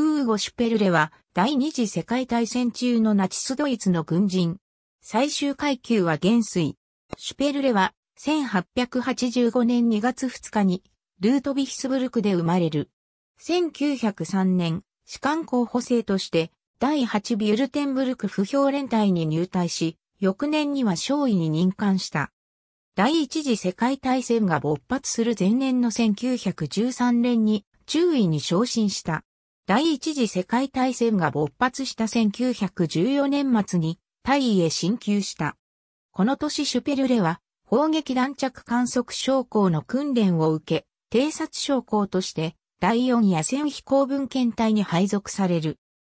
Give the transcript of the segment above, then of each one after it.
フーゴ・シュペルレは第二次世界大戦中のナチスドイツの軍人。最終階級は元帥。シュペルレは1885年2月2日にルートヴィヒスブルクで生まれる。1903年、士官候補生として第8ビュルテンブルク不評連隊に入隊し、翌年には少尉に任官した。第一次世界大戦が勃発する前年の1913年に中尉に昇進した。第一次世界大戦が勃発した1914年末に大尉へ進級した。この年シュペルレは砲撃弾着観測将校の訓練を受け、偵察将校として第四野戦飛行文献隊に配属される。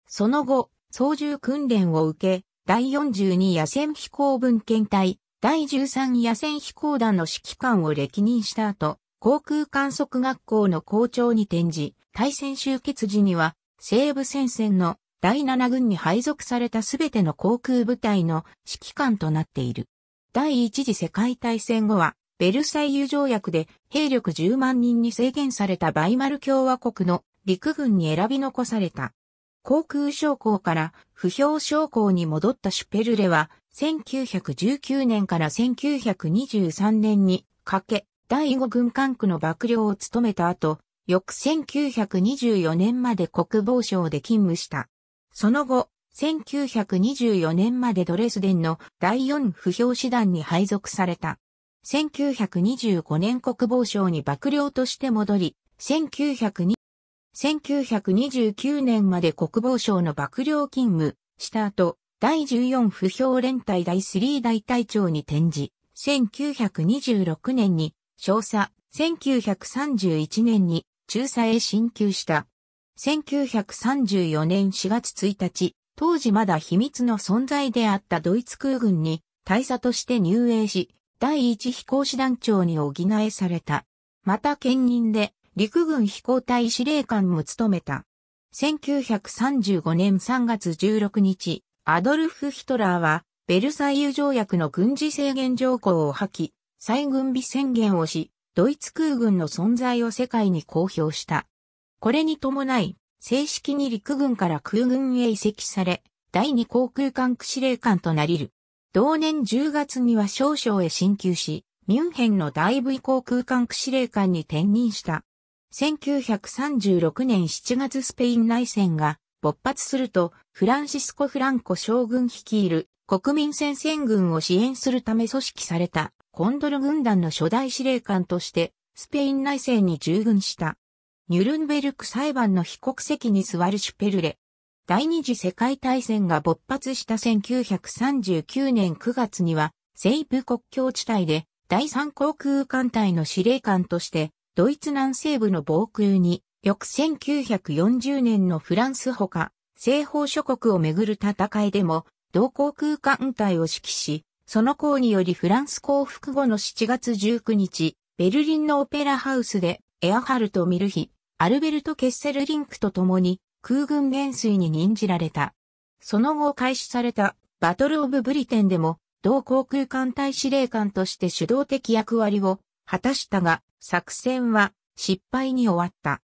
その後、操縦訓練を受け、第四十二野戦飛行文献隊、第十三野戦飛行団の指揮官を歴任した後、航空観測学校の校長に転じ、大戦終結時には、西部戦線の第七軍に配属されたすべての航空部隊の指揮官となっている。第一次世界大戦後は、ベルサイユ条約で兵力10万人に制限されたバイマル共和国の陸軍に選び残された。航空将校から不評将校に戻ったシュペルレは1919年から1923年にかけ第5軍管区の幕僚を務めた後、翌1924年まで国防省で勤務した。その後、1924年までドレスデンの第4不評師団に配属された。1925年国防省に幕僚として戻り、1929年まで国防省の幕僚勤務した後、第14不評連隊第3大隊長に転じ、1926年に少佐、1931年に中佐へ進級した。1934年4月1日、当時まだ秘密の存在であったドイツ空軍に大佐として入営し、第一飛行士団長に補えされた。また兼任で陸軍飛行隊司令官も務めた。1935年3月16日、アドルフ・ヒトラーは、ベルサイユ条約の軍事制限条項を破棄、再軍備宣言をし、ドイツ空軍の存在を世界に公表した。これに伴い、正式に陸軍から空軍へ移籍され、第二航空艦区司令官となりる。同年10月には少将へ進級し、ミュンヘンの大 V 航空艦区司令官に転任した。1936年7月スペイン内戦が勃発すると、フランシスコ・フランコ将軍率いる国民戦線軍を支援するため組織されたコンドル軍団の初代司令官としてスペイン内政に従軍した。ニュルンベルク裁判の被告席に座るシュペルレ。第二次世界大戦が勃発した1939年9月には西部国境地帯で第三航空艦隊の司令官としてドイツ南西部の防空に翌1940年のフランスほか西方諸国をめぐる戦いでも同航空艦隊を指揮し、その功によりフランス降伏後の7月19日、ベルリンのオペラハウスで、エアハルト・ミルヒ、アルベルト・ケッセルリンクと共に、空軍元帥に任じられた。その後開始された、バトル・オブ・ブリテンでも、同航空艦隊司令官として主導的役割を果たしたが、作戦は失敗に終わった。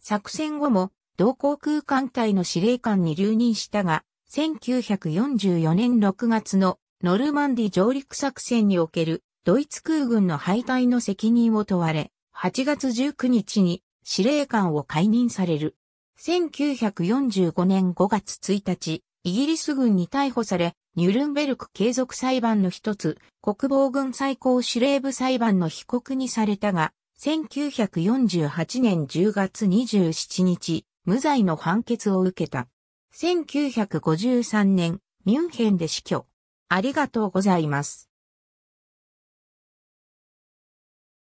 作戦後も同航空艦隊の司令官に留任したが、1944年6月のノルマンディ上陸作戦におけるドイツ空軍の敗退の責任を問われ、8月19日に司令官を解任される。1945年5月1日、イギリス軍に逮捕され、ニュルンベルク継続裁判の一つ、国防軍最高司令部裁判の被告にされたが、1948年10月27日、無罪の判決を受けた。1953年、ミュンヘンで死去。ありがとうございます。